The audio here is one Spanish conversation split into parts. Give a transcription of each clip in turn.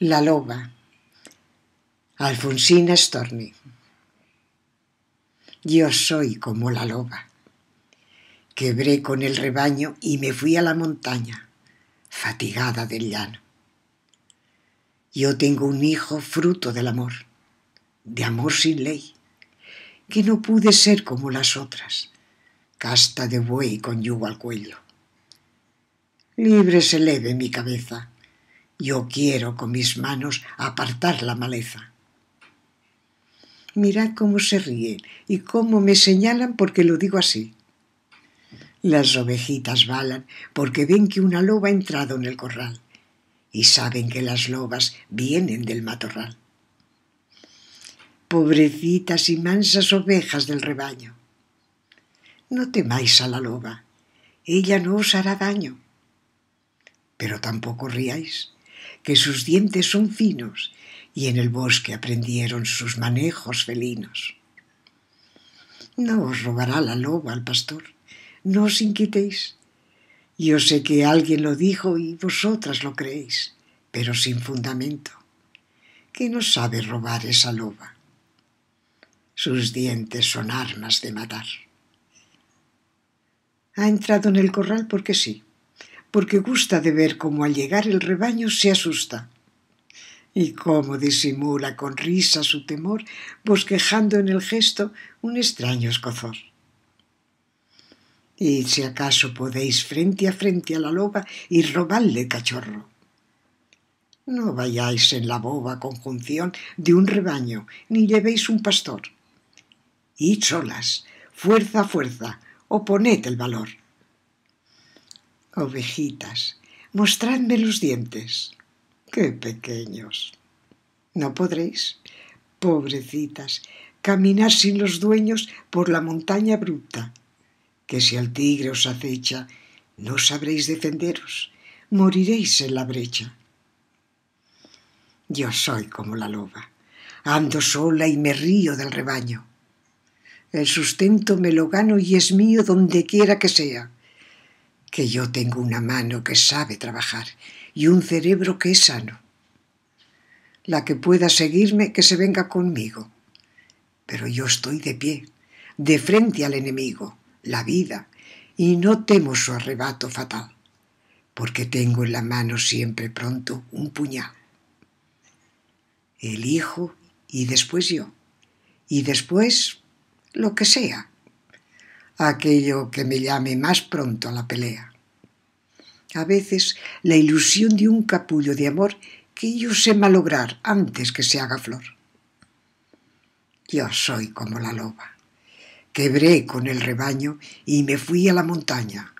La loba. Alfonsina Storni. Yo soy como la loba. Quebré con el rebaño y me fui a la montaña, fatigada del llano. Yo tengo un hijo fruto del amor, de amor sin ley, que no pude ser como las otras, casta de buey con yugo al cuello. Libre se leve mi cabeza yo quiero con mis manos apartar la maleza. Mirad cómo se ríen y cómo me señalan porque lo digo así. Las ovejitas balan porque ven que una loba ha entrado en el corral y saben que las lobas vienen del matorral. Pobrecitas y mansas ovejas del rebaño. No temáis a la loba, ella no os hará daño. Pero tampoco ríais, que sus dientes son finos y en el bosque aprendieron sus manejos felinos. No os robará la loba al pastor, no os inquietéis. Yo sé que alguien lo dijo y vosotras lo creéis, pero sin fundamento. ¿Qué no sabe robar esa loba? Sus dientes son armas de matar. Ha entrado en el corral porque sí, porque gusta de ver cómo al llegar el rebaño se asusta y cómo disimula con risa su temor, bosquejando en el gesto un extraño escozor. Y si acaso podéis frente a frente a la loba y robarle cachorro. No vayáis en la boba conjunción de un rebaño, ni llevéis un pastor. Y solas, fuerza a fuerza, oponed el valor Ovejitas, mostradme los dientes. ¡Qué pequeños! ¿No podréis? Pobrecitas, caminar sin los dueños por la montaña bruta. Que si el tigre os acecha, no sabréis defenderos, moriréis en la brecha. Yo soy como la loba, ando sola y me río del rebaño. El sustento me lo gano y es mío donde quiera que sea que yo tengo una mano que sabe trabajar y un cerebro que es sano. La que pueda seguirme, que se venga conmigo. Pero yo estoy de pie, de frente al enemigo, la vida, y no temo su arrebato fatal, porque tengo en la mano siempre pronto un puñal. El hijo y después yo, y después lo que sea aquello que me llame más pronto a la pelea. A veces la ilusión de un capullo de amor que yo sé malograr antes que se haga flor. Yo soy como la loba. Quebré con el rebaño y me fui a la montaña,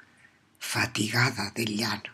fatigada del llano.